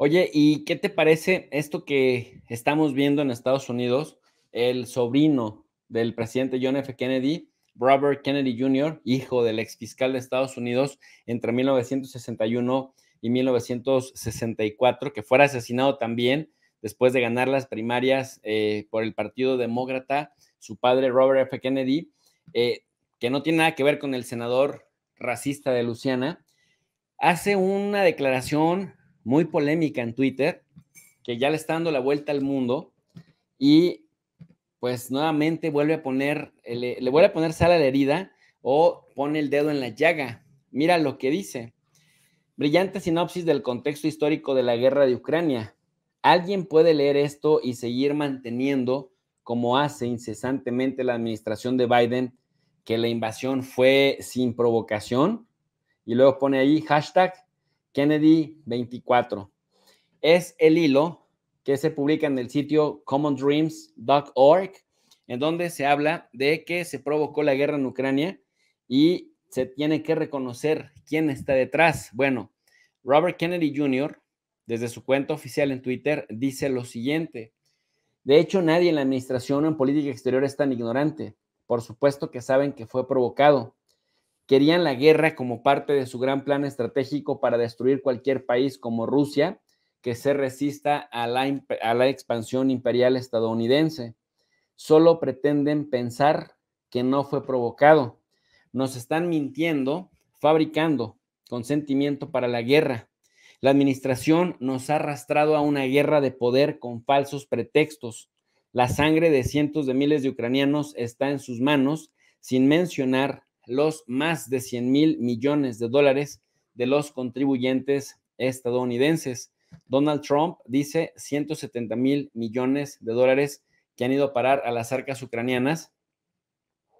Oye, ¿y qué te parece esto que estamos viendo en Estados Unidos? El sobrino del presidente John F. Kennedy, Robert Kennedy Jr., hijo del exfiscal de Estados Unidos entre 1961 y 1964, que fuera asesinado también después de ganar las primarias eh, por el Partido Demócrata, su padre Robert F. Kennedy, eh, que no tiene nada que ver con el senador racista de Luciana, hace una declaración muy polémica en Twitter, que ya le está dando la vuelta al mundo y pues nuevamente vuelve a poner, eh, le, vuelve a poner sala de la herida o pone el dedo en la llaga. Mira lo que dice. Brillante sinopsis del contexto histórico de la guerra de Ucrania. ¿Alguien puede leer esto y seguir manteniendo, como hace incesantemente la administración de Biden, que la invasión fue sin provocación? Y luego pone ahí hashtag Kennedy 24. Es el hilo que se publica en el sitio commondreams.org, en donde se habla de que se provocó la guerra en Ucrania y se tiene que reconocer quién está detrás. Bueno, Robert Kennedy Jr., desde su cuenta oficial en Twitter, dice lo siguiente. De hecho, nadie en la administración o en política exterior es tan ignorante. Por supuesto que saben que fue provocado querían la guerra como parte de su gran plan estratégico para destruir cualquier país como Rusia que se resista a la, a la expansión imperial estadounidense. Solo pretenden pensar que no fue provocado. Nos están mintiendo, fabricando consentimiento para la guerra. La administración nos ha arrastrado a una guerra de poder con falsos pretextos. La sangre de cientos de miles de ucranianos está en sus manos, sin mencionar los más de 100 mil millones de dólares de los contribuyentes estadounidenses. Donald Trump dice 170 mil millones de dólares que han ido a parar a las arcas ucranianas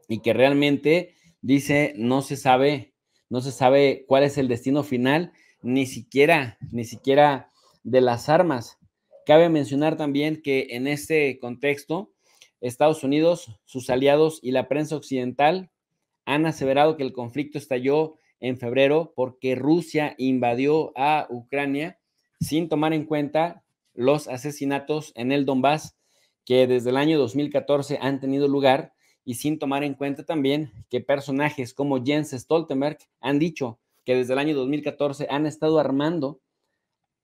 y que realmente dice no se sabe, no se sabe cuál es el destino final, ni siquiera, ni siquiera de las armas. Cabe mencionar también que en este contexto, Estados Unidos, sus aliados y la prensa occidental han aseverado que el conflicto estalló en febrero porque Rusia invadió a Ucrania sin tomar en cuenta los asesinatos en el Donbass que desde el año 2014 han tenido lugar y sin tomar en cuenta también que personajes como Jens Stoltenberg han dicho que desde el año 2014 han estado armando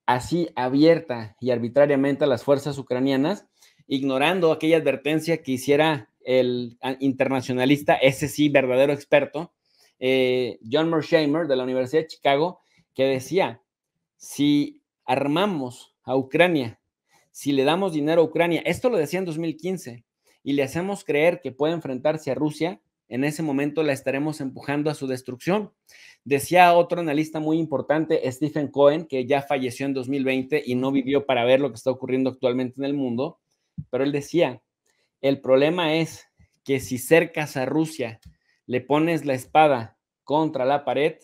así abierta y arbitrariamente a las fuerzas ucranianas ignorando aquella advertencia que hiciera el ah, internacionalista, ese sí, verdadero experto, eh, John Mearsheimer de la Universidad de Chicago, que decía, si armamos a Ucrania, si le damos dinero a Ucrania, esto lo decía en 2015, y le hacemos creer que puede enfrentarse a Rusia, en ese momento la estaremos empujando a su destrucción. Decía otro analista muy importante, Stephen Cohen, que ya falleció en 2020 y no vivió para ver lo que está ocurriendo actualmente en el mundo, pero él decía, el problema es que si cercas a Rusia, le pones la espada contra la pared,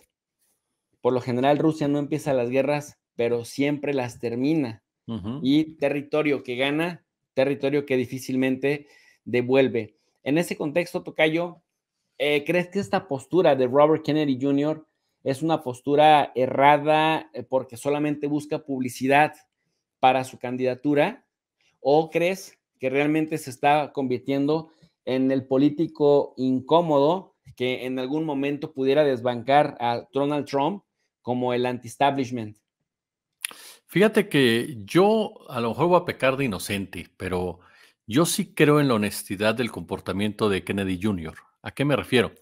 por lo general Rusia no empieza las guerras, pero siempre las termina. Y territorio que gana, territorio que difícilmente devuelve. En ese contexto, Tocayo, eh, ¿crees que esta postura de Robert Kennedy Jr. es una postura errada eh, porque solamente busca publicidad para su candidatura? ¿O crees que realmente se está convirtiendo en el político incómodo que en algún momento pudiera desbancar a Donald Trump como el anti-establishment? Fíjate que yo a lo mejor voy a pecar de inocente, pero yo sí creo en la honestidad del comportamiento de Kennedy Jr. ¿A qué me refiero?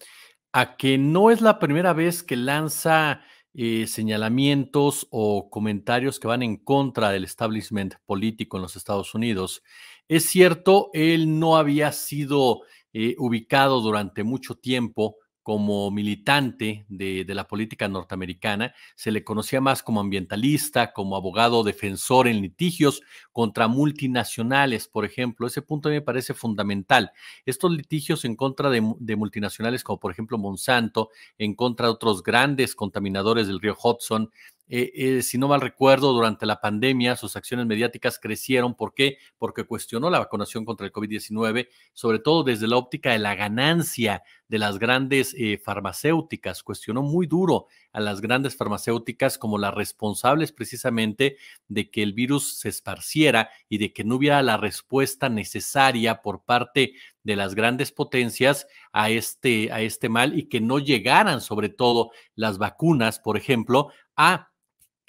A que no es la primera vez que lanza eh, señalamientos o comentarios que van en contra del establishment político en los Estados Unidos. Es cierto, él no había sido eh, ubicado durante mucho tiempo como militante de, la política norteamericana, se le conocía más como ambientalista, como abogado defensor en litigios contra multinacionales, por ejemplo. Ese punto a mí me parece fundamental. Estos litigios en contra de multinacionales como por ejemplo Monsanto, en contra de otros grandes contaminadores del río Hudson, eh, eh, si no mal recuerdo, durante la pandemia sus acciones mediáticas crecieron. ¿Por qué? Porque cuestionó la vacunación contra el COVID-19, sobre todo desde la óptica de la ganancia de las grandes eh, farmacéuticas. Cuestionó muy duro a las grandes farmacéuticas como las responsables precisamente de que el virus se esparciera y de que no hubiera la respuesta necesaria por parte de las grandes potencias a este, a este mal y que no llegaran sobre todo las vacunas, por ejemplo, a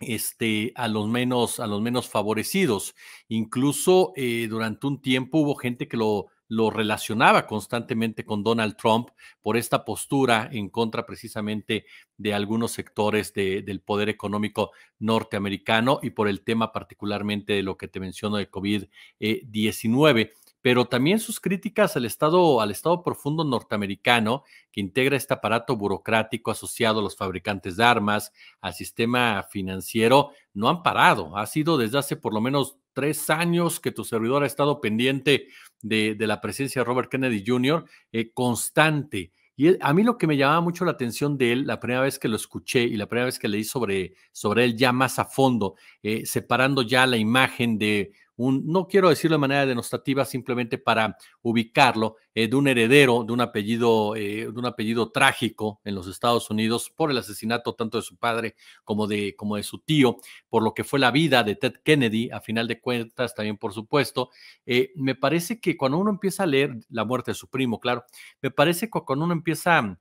este, a, los menos, a los menos favorecidos. Incluso eh, durante un tiempo hubo gente que lo, relacionaba constantemente con Donald Trump por esta postura en contra precisamente de algunos sectores del poder económico norteamericano y por el tema particularmente de lo que te menciono de COVID-19. Eh, pero también sus críticas al Estado, al Estado profundo norteamericano que integra este aparato burocrático asociado a los fabricantes de armas, al sistema financiero, no han parado. Ha sido desde hace por lo menos tres años que tu servidor ha estado pendiente de, la presencia de Robert Kennedy Jr., eh, constante. Y e, a mí lo que me llamaba mucho la atención de él, la primera vez que lo escuché y la primera vez que leí sobre, sobre él ya más a fondo, eh, separando ya la imagen de no quiero decirlo de manera denostativa, simplemente para ubicarlo, eh, de un heredero de un apellido, eh, de un apellido trágico en los Estados Unidos por el asesinato tanto de su padre como de, como de su tío, por lo que fue la vida de Ted Kennedy, a final de cuentas, también por supuesto. Eh, me parece que cuando uno empieza a leer la muerte de su primo, claro, me parece que cuando uno empieza a,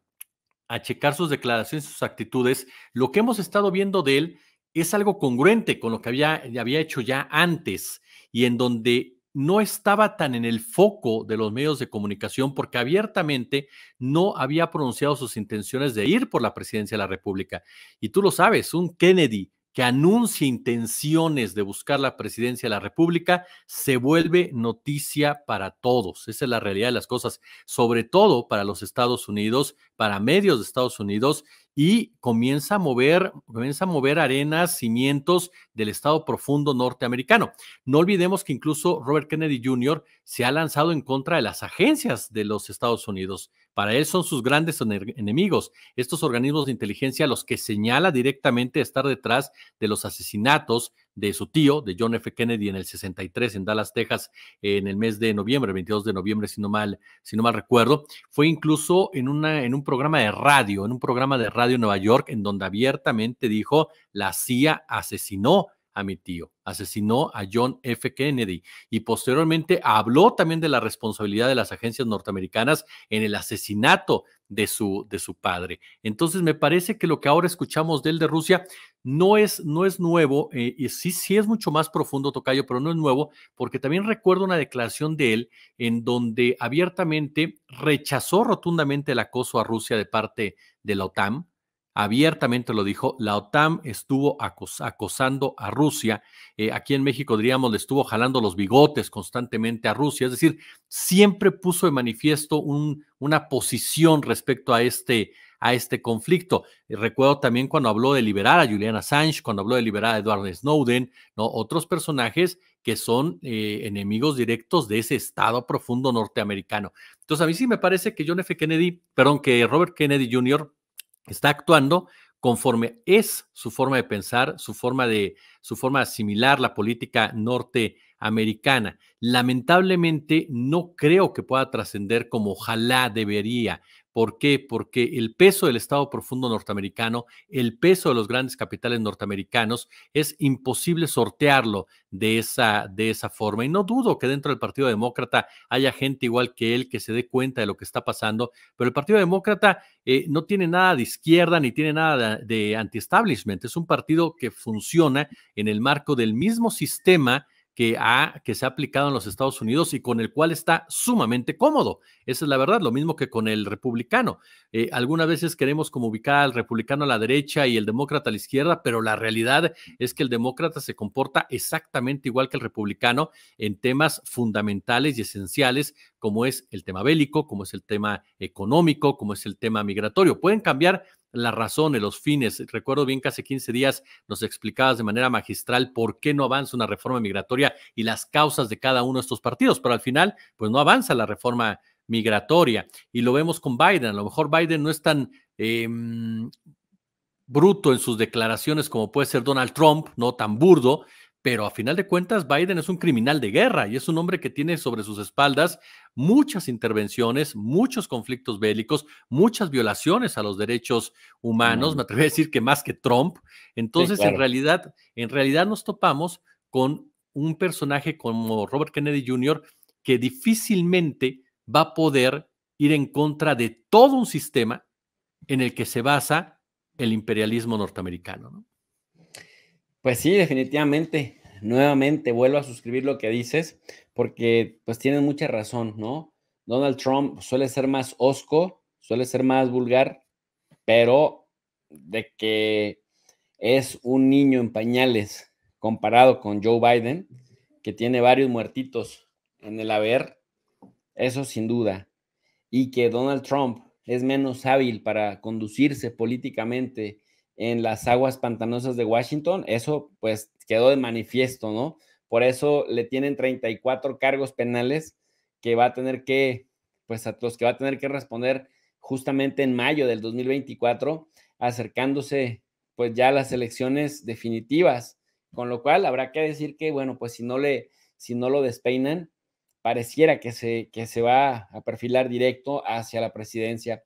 checar sus declaraciones, sus actitudes, lo que hemos estado viendo de él es algo congruente con lo que había, había hecho ya antes y en donde no estaba tan en el foco de los medios de comunicación porque abiertamente no había pronunciado sus intenciones de ir por la presidencia de la República. Y tú lo sabes, un Kennedy que anuncia intenciones de buscar la presidencia de la República se vuelve noticia para todos. Esa es la realidad de las cosas, sobre todo para los Estados Unidos, para medios de Estados Unidos y comienza a mover, comienza a mover arenas, cimientos del estado profundo norteamericano. No olvidemos que incluso Robert Kennedy Jr. se ha lanzado en contra de las agencias de los Estados Unidos. Para él son sus grandes enemigos, estos organismos de inteligencia los que señala directamente estar detrás de los asesinatos de su tío, de John F. Kennedy, en el 63 en Dallas, Texas, en el mes de noviembre, 22 de noviembre, si no mal, si no mal recuerdo. Fue incluso en, una, en un programa de radio, en un programa de radio en Nueva York, en donde abiertamente dijo, la CIA asesinó a mi tío, asesinó a John F. Kennedy y posteriormente habló también de la responsabilidad de las agencias norteamericanas en el asesinato de su, de su padre. Entonces me parece que lo que ahora escuchamos de él de Rusia no es, no es nuevo, eh, y sí, sí es mucho más profundo, Tocayo, pero no es nuevo, porque también recuerdo una declaración de él en donde abiertamente rechazó rotundamente el acoso a Rusia de parte de la OTAN, abiertamente lo dijo, la OTAN estuvo acosando a Rusia, eh, aquí en México diríamos le estuvo jalando los bigotes constantemente a Rusia, es decir, siempre puso de manifiesto un, una posición respecto a este, a este conflicto. Eh, recuerdo también cuando habló de liberar a Julian Assange, cuando habló de liberar a Edward Snowden, ¿no? otros personajes que son eh, enemigos directos de ese Estado profundo norteamericano. Entonces, a mí sí me parece que John F. Kennedy, perdón, que Robert Kennedy Jr está actuando conforme es su forma de pensar, su forma de, su forma de asimilar la política norte americana. Lamentablemente no creo que pueda trascender como ojalá debería. ¿Por qué? Porque el peso del Estado profundo norteamericano, el peso de los grandes capitales norteamericanos, es imposible sortearlo de esa, de esa forma. Y no dudo que dentro del Partido Demócrata haya gente igual que él que se dé cuenta de lo que está pasando, pero el Partido Demócrata eh, no tiene nada de izquierda ni tiene nada de, de anti-establishment. Es un partido que funciona en el marco del mismo sistema que, se ha aplicado en los Estados Unidos y con el cual está sumamente cómodo. Esa es la verdad, lo mismo que con el republicano. Eh, algunas veces queremos como ubicar al republicano a la derecha y el demócrata a la izquierda, pero la realidad es que el demócrata se comporta exactamente igual que el republicano en temas fundamentales y esenciales, como es el tema bélico, como es el tema económico, como es el tema migratorio. Pueden cambiar las razones, los fines. Recuerdo bien que hace 15 días nos explicabas de manera magistral por qué no avanza una reforma migratoria y las causas de cada uno de estos partidos, pero al final, pues no avanza la reforma migratoria. Y lo vemos con Biden. A lo mejor Biden no es tan... Em, bruto en sus declaraciones como puede ser Donald Trump, no tan burdo, pero a final de cuentas Biden es un criminal de guerra y es un hombre que tiene sobre sus espaldas muchas intervenciones, muchos conflictos bélicos, muchas violaciones a los derechos humanos, me atrevo a decir que más que Trump. Entonces, en realidad, en realidad nos topamos con un personaje como Robert Kennedy Jr. que difícilmente va a poder ir en contra de todo un sistema en el que se basa el imperialismo norteamericano. ¿no? Pues sí, definitivamente. Nuevamente vuelvo a suscribir lo que dices, porque pues tienes mucha razón, ¿no? Donald Trump suele ser más osco, suele ser más vulgar, pero de que es un niño en pañales comparado con Joe Biden, que tiene varios muertitos en el haber, eso sin duda, y que Donald Trump es menos hábil para conducirse políticamente en las aguas pantanosas de Washington, eso pues quedó de manifiesto, ¿no? Por eso le tienen 34 cargos penales que va a tener que, pues a los que va a tener que responder justamente en mayo del 2024, acercándose pues ya a las elecciones definitivas, con lo cual habrá que decir que, bueno, pues si no le, si no lo despeinan, pareciera que se, que se va a perfilar directo hacia la presidencia.